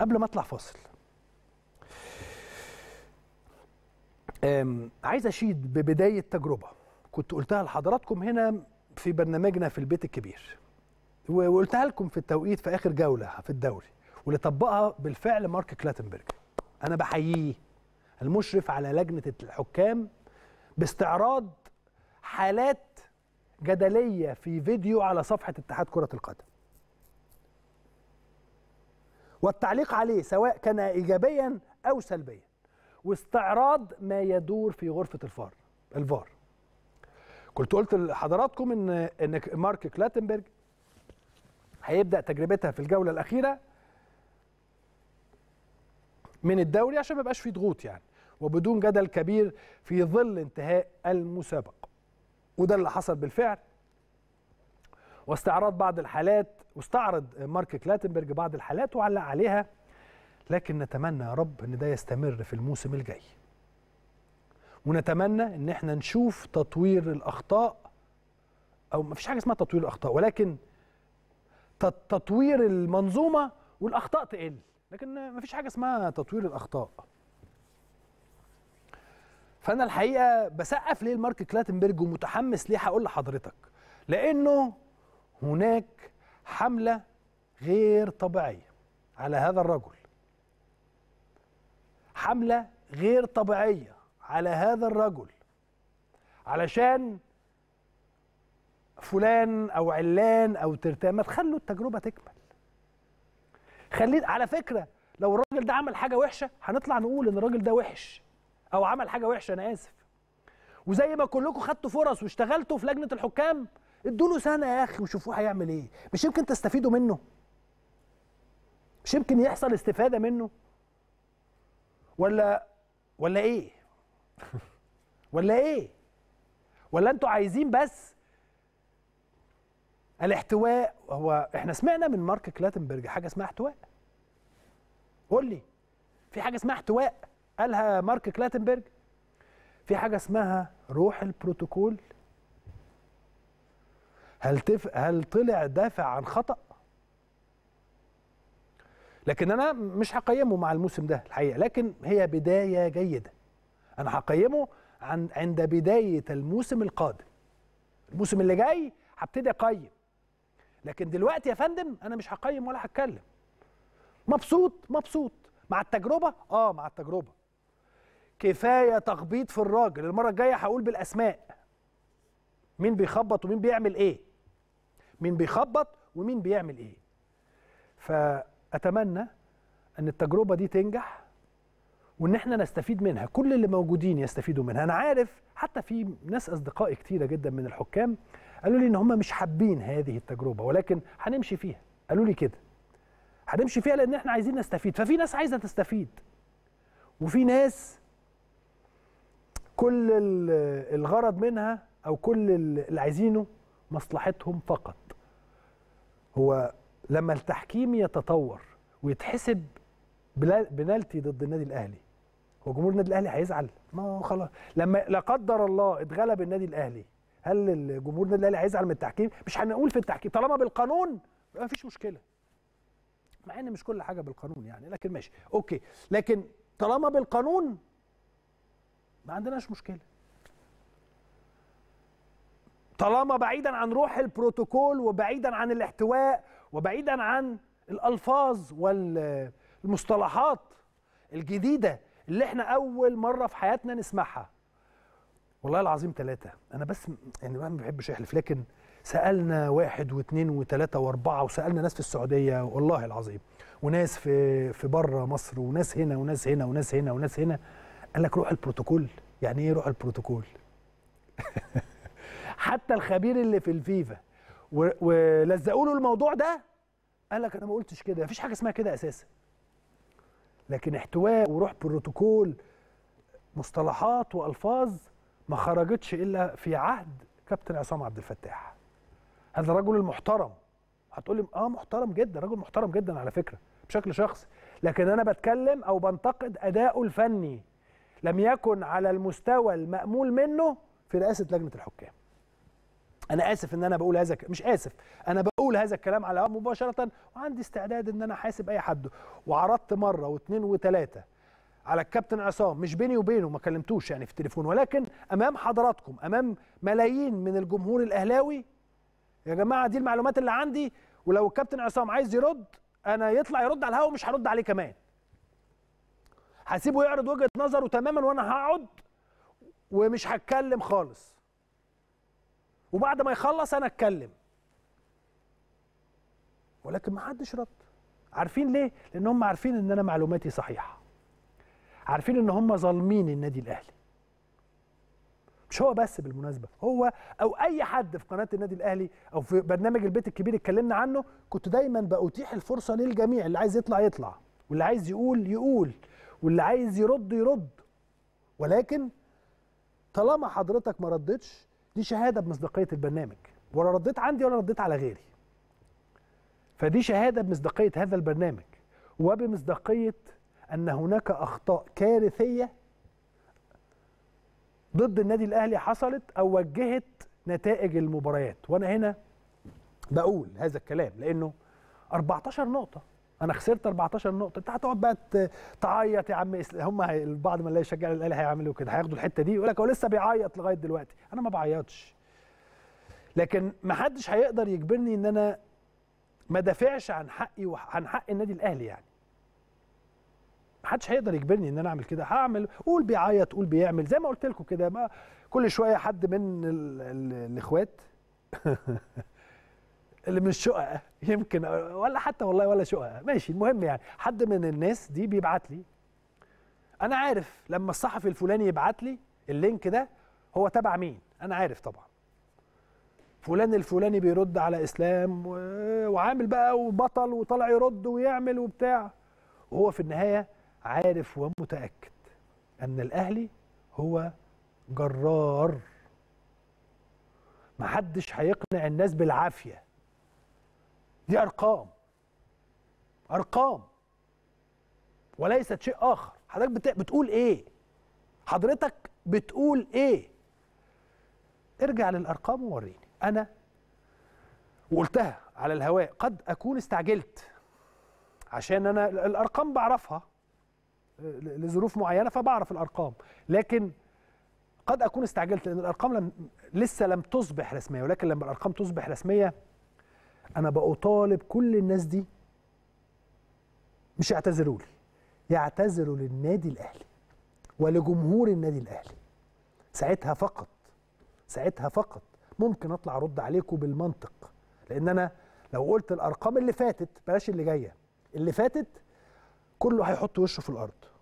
قبل ما اطلع فاصل عايز اشيد ببدايه تجربه كنت قلتها لحضراتكم هنا في برنامجنا في البيت الكبير وقلتها لكم في التوقيت في اخر جوله في الدوري واللي طبقها بالفعل مارك كلاتنبرج انا بحييه المشرف على لجنه الحكام باستعراض حالات جدليه في فيديو على صفحه اتحاد كره القدم والتعليق عليه سواء كان إيجابيا أو سلبيا واستعراض ما يدور في غرفة الفار الفار كنت قلت لحضراتكم ان ان مارك كلاتنبرج هيبدا تجربتها في الجوله الاخيره من الدوري عشان ما يبقاش فيه ضغوط يعني وبدون جدل كبير في ظل انتهاء المسابقه وده اللي حصل بالفعل واستعراض بعض الحالات واستعرض مارك كلاتنبرج بعض الحالات وعلق عليها لكن نتمنى يا رب ان ده يستمر في الموسم الجاي ونتمنى ان احنا نشوف تطوير الاخطاء او ما فيش حاجه اسمها تطوير الاخطاء ولكن تطوير المنظومه والاخطاء تقل لكن ما فيش حاجه اسمها تطوير الاخطاء فانا الحقيقه بسقف ليه لمارك كلاتنبرج ومتحمس ليه هقول لحضرتك لانه هناك حملة غير طبيعية على هذا الرجل حملة غير طبيعية على هذا الرجل علشان فلان أو علان أو ترتان ما تخلوا التجربة تكمل خلي على فكرة لو الراجل ده عمل حاجة وحشة هنطلع نقول إن الراجل ده وحش أو عمل حاجة وحشة أنا آسف وزي ما كلكم خدتوا فرص واشتغلتوا في لجنة الحكام ادوا له سنه يا اخي وشوفوه هيعمل ايه مش يمكن تستفيدوا منه مش يمكن يحصل استفاده منه ولا ولا ايه ولا ايه ولا انتوا عايزين بس الاحتواء هو احنا سمعنا من مارك كلاتنبرج حاجه اسمها احتواء قول لي في حاجه اسمها احتواء قالها مارك كلاتنبرج في حاجه اسمها روح البروتوكول هل تف... هل طلع دافع عن خطأ؟ لكن انا مش هقيمه مع الموسم ده الحقيقه لكن هي بدايه جيده انا هقيمه عن عند بدايه الموسم القادم الموسم اللي جاي هبتدي اقيم لكن دلوقتي يا فندم انا مش هقيم ولا هتكلم مبسوط مبسوط مع التجربه اه مع التجربه كفايه تخبيط في الراجل المره الجايه هقول بالاسماء مين بيخبط ومين بيعمل ايه مين بيخبط ومين بيعمل ايه فاتمنى ان التجربه دي تنجح وان احنا نستفيد منها كل اللي موجودين يستفيدوا منها انا عارف حتى في ناس اصدقائي كتيره جدا من الحكام قالوا لي ان هم مش حابين هذه التجربه ولكن هنمشي فيها قالوا لي كده هنمشي فيها لان احنا عايزين نستفيد ففي ناس عايزه تستفيد وفي ناس كل الغرض منها او كل اللي عايزينه مصلحتهم فقط هو لما التحكيم يتطور ويتحسب بنالتي ضد النادي الاهلي هو جمهور النادي الاهلي هيزعل ما هو خلاص لما لا قدر الله اتغلب النادي الاهلي هل الجمهور النادي الاهلي هيزعل من التحكيم مش هنقول في التحكيم طالما بالقانون ما فيش مشكله مع ان مش كل حاجه بالقانون يعني لكن ماشي اوكي لكن طالما بالقانون ما عندناش مشكله طالما بعيدا عن روح البروتوكول وبعيدا عن الاحتواء وبعيدا عن الالفاظ والمصطلحات الجديده اللي احنا اول مره في حياتنا نسمعها والله العظيم ثلاثة أنا بس يعني ما بحبش أحلف لكن سألنا واحد واثنين وثلاثة وأربعة وسألنا ناس في السعودية والله العظيم وناس في في بره مصر وناس هنا وناس هنا وناس هنا وناس هنا قال لك روح البروتوكول يعني إيه روح البروتوكول حتى الخبير اللي في الفيفا ولزقوا له الموضوع ده قال لك انا ما قلتش كده مفيش حاجه اسمها كده اساسا لكن احتواء وروح بروتوكول مصطلحات والفاظ ما خرجتش الا في عهد كابتن عصام عبد الفتاح هذا الرجل المحترم هتقولي اه محترم جدا رجل محترم جدا على فكره بشكل شخصي لكن انا بتكلم او بنتقد اداؤه الفني لم يكن على المستوى المامول منه في رئاسه لجنه الحكام انا اسف ان انا بقول هذا مش اسف انا بقول هذا الكلام على الهواء مباشره وعندي استعداد ان انا احاسب اي حد وعرضت مره واثنين وثلاثه على الكابتن عصام مش بيني وبينه ما كلمتوش يعني في التليفون ولكن امام حضراتكم امام ملايين من الجمهور الاهلاوي يا جماعه دي المعلومات اللي عندي ولو الكابتن عصام عايز يرد انا يطلع يرد على الهواء مش هرد عليه كمان هسيبه يعرض وجهه نظره تماما وانا هقعد ومش هتكلم خالص وبعد ما يخلص انا اتكلم ولكن ما حدش رد عارفين ليه لان هم عارفين ان انا معلوماتي صحيحه عارفين ان هم ظالمين النادي الاهلي مش هو بس بالمناسبه هو او اي حد في قناه النادي الاهلي او في برنامج البيت الكبير اتكلمنا عنه كنت دايما بأتيح الفرصه للجميع اللي عايز يطلع يطلع واللي عايز يقول يقول واللي عايز يرد يرد ولكن طالما حضرتك ما ردتش دي شهاده بمصداقيه البرنامج ولا رديت عندي ولا رديت على غيري فدي شهاده بمصداقيه هذا البرنامج وبمصداقيه ان هناك اخطاء كارثيه ضد النادي الاهلي حصلت او وجهت نتائج المباريات وانا هنا بقول هذا الكلام لانه 14 نقطه انا خسرت 14 نقطه انت هتقعد بقى تعيط يا عم اسلام هم البعض من لا يشجع الاهلي هيعملوا كده هياخدوا الحته دي يقول لك هو لسه بيعيط لغايه دلوقتي انا ما بعيطش لكن ما حدش هيقدر يجبرني ان انا ما دافعش عن حقي وعن حق النادي الاهلي يعني ما حدش هيقدر يجبرني ان انا اعمل كده هعمل قول بيعيط قول بيعمل زي ما قلت لكم كده كل شويه حد من الاخوات اللي من الشقق يمكن ولا حتى والله ولا شقق ماشي المهم يعني حد من الناس دي بيبعت لي انا عارف لما الصحفي الفلاني يبعت لي اللينك ده هو تبع مين انا عارف طبعا فلان الفلاني بيرد على اسلام وعامل بقى وبطل وطلع يرد ويعمل وبتاع وهو في النهايه عارف ومتاكد ان الاهلي هو جرار محدش هيقنع الناس بالعافيه دي ارقام ارقام وليست شيء اخر حضرتك بتقول ايه حضرتك بتقول ايه ارجع للارقام ووريني انا وقلتها على الهواء قد اكون استعجلت عشان انا الارقام بعرفها لظروف معينه فبعرف الارقام لكن قد اكون استعجلت لان الارقام لم لسه لم تصبح رسميه ولكن لما الارقام تصبح رسميه انا بطالب كل الناس دي مش يعتذروا لي يعتذروا للنادي الاهلي ولجمهور النادي الاهلي ساعتها فقط ساعتها فقط ممكن اطلع ارد عليكم بالمنطق لان انا لو قلت الارقام اللي فاتت بلاش اللي جايه اللي فاتت كله هيحط وشه في الارض